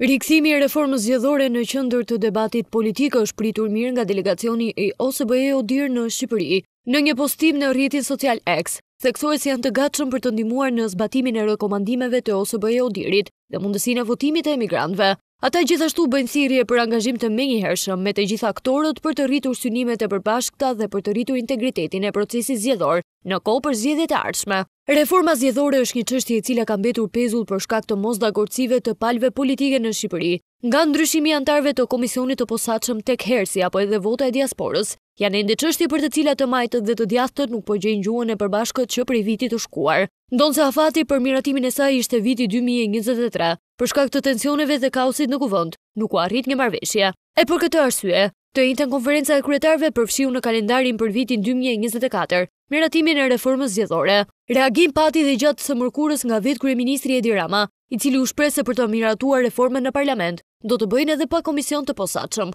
Rikthimi i reformës zgjedhore në qendër të debatit politik është pritur mirë nga delegacioni i OSBE Odir në Shqipëri. Në një postim në rrjetin social X, theksohet janë të gatshëm për të ndihmuar në zbatimin e rekomandimeve të OSBE Odirit dhe mundësinë e votimit të emigrantëve. Ata gjithashtu bëjnë thirrje për angazhim të menjëhershëm me të gjithë aktorët për të rritur synimet e përbashkëta dhe për të rritur integritetin e procesit zgjedhor në kohë për zgjedhjet e ardhshme. Reforma zjedhore është një qështje e cila ka mbetur pezull për shkak të mos dagorcive të palve politike në Shqipëri. Nga ndryshimi antarve të komisionit të posaqëm tek hersi apo edhe vota e diasporës, janë ende qështje për të cilat të majtët dhe të djathët nuk po gjenë gjuën e përbashkët që prej viti të shkuar. Ndonë se afati për miratimin e saj ishte viti 2023, për shkak të tensioneve dhe kaosit në kuvënd, nuk u arrit një marveshja E për këtë arsye, Të në konferenca e kryetarëve përfshiu në kalendarin për vitin 2024, miratimin e reformës zgjedhore. Reagim pati dhe gjatë së mërkurës nga vetë kryeministri Edi Rama, i cili u shpreh se për të miratuar reformën në parlament, do të bëjnë edhe pa komision të posaçëm.